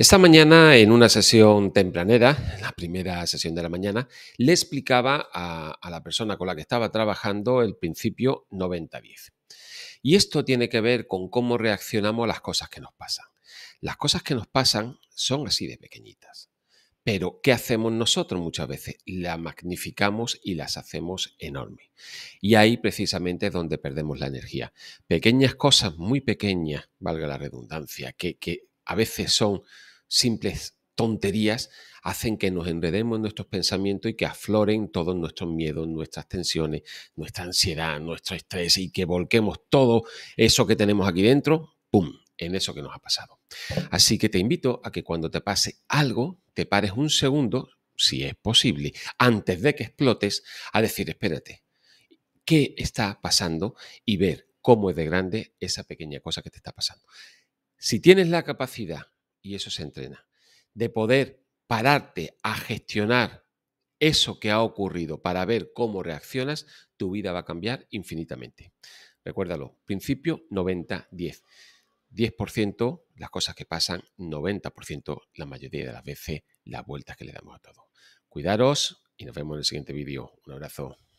Esta mañana, en una sesión tempranera, la primera sesión de la mañana, le explicaba a, la persona con la que estaba trabajando el principio 90-10. Y esto tiene que ver con cómo reaccionamos a las cosas que nos pasan. Las cosas que nos pasan son así de pequeñitas. Pero, ¿qué hacemos nosotros muchas veces? La magnificamos y las hacemos enormes. Y ahí precisamente es donde perdemos la energía. Pequeñas cosas, muy pequeñas, valga la redundancia, que a veces son simples tonterías hacen que nos enredemos en nuestros pensamientos y que afloren todos nuestros miedos, nuestras tensiones, nuestra ansiedad, nuestro estrés y que volquemos todo eso que tenemos aquí dentro, ¡pum!, en eso que nos ha pasado. Así que te invito a que cuando te pase algo, te pares un segundo, si es posible, antes de que explotes, a decir, espérate, ¿qué está pasando? Y ver cómo es de grande esa pequeña cosa que te está pasando. Si tienes la capacidad y eso se entrena, de poder pararte a gestionar eso que ha ocurrido para ver cómo reaccionas, tu vida va a cambiar infinitamente. Recuérdalo, principio 90-10. 10% las cosas que pasan, 90% la mayoría de las veces las vueltas que le damos a todo. Cuidaros y nos vemos en el siguiente vídeo. Un abrazo.